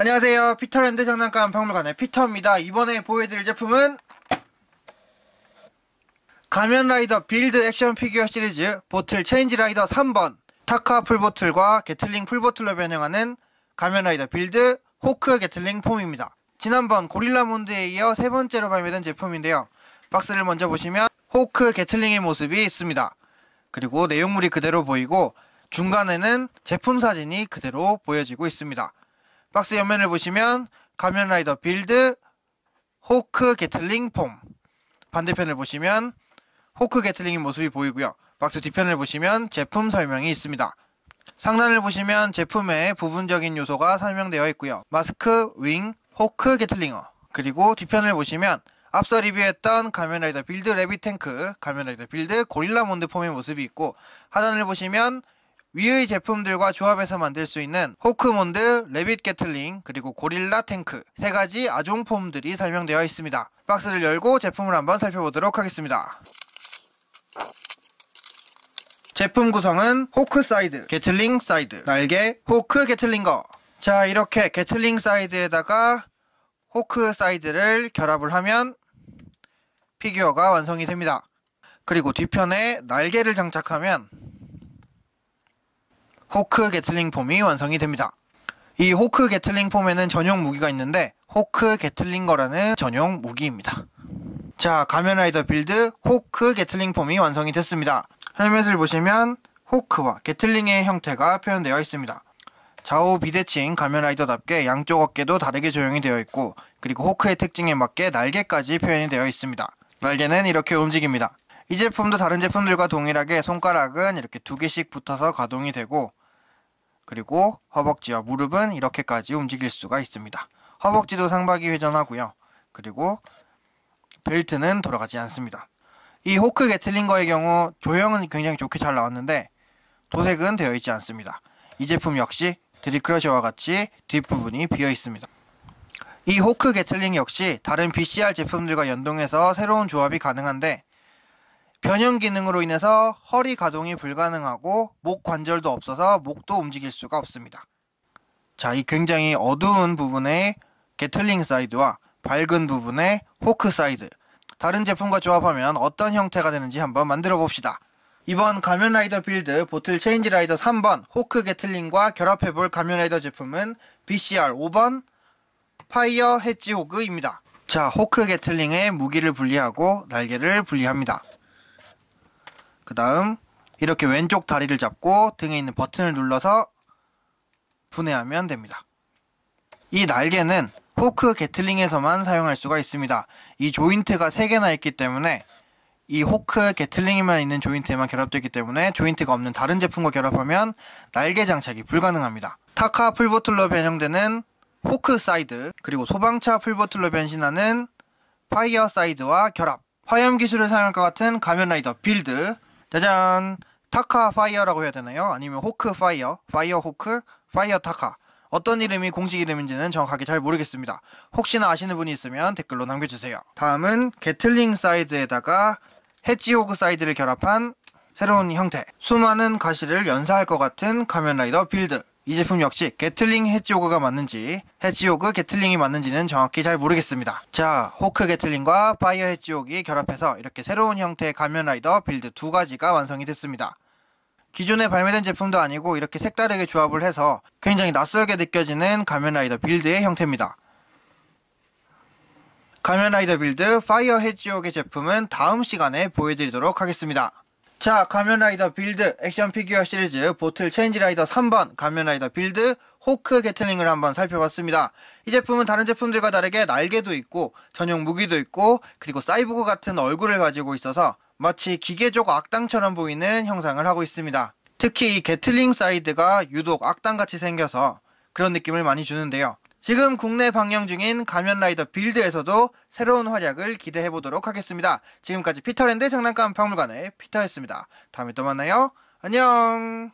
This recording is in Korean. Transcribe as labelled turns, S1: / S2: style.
S1: 안녕하세요 피터랜드 장난감 박물관의 피터입니다 이번에 보여드릴 제품은 가면라이더 빌드 액션 피규어 시리즈 보틀 체인지라이더 3번 타카 풀보틀과 게틀링 풀보틀로 변형하는 가면라이더 빌드 호크 게틀링 폼입니다 지난번 고릴라몬드에 이어 세 번째로 발매된 제품인데요 박스를 먼저 보시면 호크 게틀링의 모습이 있습니다 그리고 내용물이 그대로 보이고 중간에는 제품 사진이 그대로 보여지고 있습니다 박스 옆면을 보시면 가면라이더 빌드 호크 게틀링 폼 반대편을 보시면 호크 게틀링인 모습이 보이고요. 박스 뒤편을 보시면 제품 설명이 있습니다. 상단을 보시면 제품의 부분적인 요소가 설명되어 있고요. 마스크, 윙, 호크 게틀링어 그리고 뒤편을 보시면 앞서 리뷰했던 가면라이더 빌드 레비탱크, 가면라이더 빌드 고릴라 몬드 폼의 모습이 있고 하단을 보시면 위의 제품들과 조합해서 만들 수 있는 호크몬드, 레빗 게틀링, 그리고 고릴라 탱크 세 가지 아종 폼들이 설명되어 있습니다. 박스를 열고 제품을 한번 살펴보도록 하겠습니다. 제품 구성은 호크 사이드, 게틀링 사이드, 날개, 호크 게틀링거 자 이렇게 게틀링 사이드에다가 호크 사이드를 결합을 하면 피규어가 완성이 됩니다. 그리고 뒤편에 날개를 장착하면 호크 게틀링 폼이 완성이 됩니다. 이 호크 게틀링 폼에는 전용 무기가 있는데 호크 게틀링거라는 전용 무기입니다. 자 가면라이더 빌드 호크 게틀링 폼이 완성이 됐습니다. 헬멧을 보시면 호크와 게틀링의 형태가 표현되어 있습니다. 좌우 비대칭 가면라이더답게 양쪽 어깨도 다르게 조형이 되어 있고 그리고 호크의 특징에 맞게 날개까지 표현이 되어 있습니다. 날개는 이렇게 움직입니다. 이 제품도 다른 제품들과 동일하게 손가락은 이렇게 두 개씩 붙어서 가동이 되고 그리고 허벅지와 무릎은 이렇게까지 움직일 수가 있습니다. 허벅지도 상박이 회전하고요. 그리고 벨트는 돌아가지 않습니다. 이 호크 게틀링거의 경우 조형은 굉장히 좋게 잘 나왔는데 도색은 되어 있지 않습니다. 이 제품 역시 드리크러셔와 같이 뒷부분이 비어 있습니다. 이 호크 게틀링 역시 다른 BCR 제품들과 연동해서 새로운 조합이 가능한데 변형 기능으로 인해서 허리 가동이 불가능하고 목 관절도 없어서 목도 움직일 수가 없습니다. 자, 이 굉장히 어두운 부분의 게틀링 사이드와 밝은 부분의 호크 사이드 다른 제품과 조합하면 어떤 형태가 되는지 한번 만들어 봅시다. 이번 가면라이더 빌드 보틀 체인지라이더 3번 호크 게틀링과 결합해볼 가면라이더 제품은 BCR 5번 파이어 헤지호그입니다 자, 호크 게틀링의 무기를 분리하고 날개를 분리합니다. 그 다음 이렇게 왼쪽 다리를 잡고 등에 있는 버튼을 눌러서 분해하면 됩니다. 이 날개는 호크 게틀링에서만 사용할 수가 있습니다. 이 조인트가 3개나 있기 때문에 이 호크 게틀링에만 있는 조인트에만 결합되기 때문에 조인트가 없는 다른 제품과 결합하면 날개 장착이 불가능합니다. 타카 풀보틀로 변형되는 호크 사이드 그리고 소방차 풀보틀로 변신하는 파이어 사이드와 결합 화염 기술을 사용할 것 같은 가면라이더 빌드 짜잔 타카 파이어라고 해야 되나요? 아니면 호크 파이어, 파이어 호크, 파이어 타카 어떤 이름이 공식 이름인지는 정확하게 잘 모르겠습니다. 혹시나 아시는 분이 있으면 댓글로 남겨주세요. 다음은 게틀링 사이드에다가 해치호그 사이드를 결합한 새로운 형태 수많은 가시를 연사할 것 같은 가면라이더 빌드 이 제품 역시 게틀링 헤지오그가 맞는지 헤지오그 게틀링이 맞는지는 정확히 잘 모르겠습니다. 자 호크 게틀링과 파이어 헤지오그이 결합해서 이렇게 새로운 형태의 가면라이더 빌드 두 가지가 완성이 됐습니다. 기존에 발매된 제품도 아니고 이렇게 색다르게 조합을 해서 굉장히 낯설게 느껴지는 가면라이더 빌드의 형태입니다. 가면라이더 빌드 파이어 헤지오그 제품은 다음 시간에 보여드리도록 하겠습니다. 자, 가면라이더 빌드 액션 피규어 시리즈 보틀 체인지라이더 3번 가면라이더 빌드 호크 게틀링을 한번 살펴봤습니다. 이 제품은 다른 제품들과 다르게 날개도 있고 전용 무기도 있고 그리고 사이보그 같은 얼굴을 가지고 있어서 마치 기계적 악당처럼 보이는 형상을 하고 있습니다. 특히 이 게틀링 사이드가 유독 악당같이 생겨서 그런 느낌을 많이 주는데요. 지금 국내 방영 중인 가면라이더 빌드에서도 새로운 활약을 기대해 보도록 하겠습니다. 지금까지 피터랜드 장난감 박물관의 피터였습니다. 다음에 또 만나요. 안녕!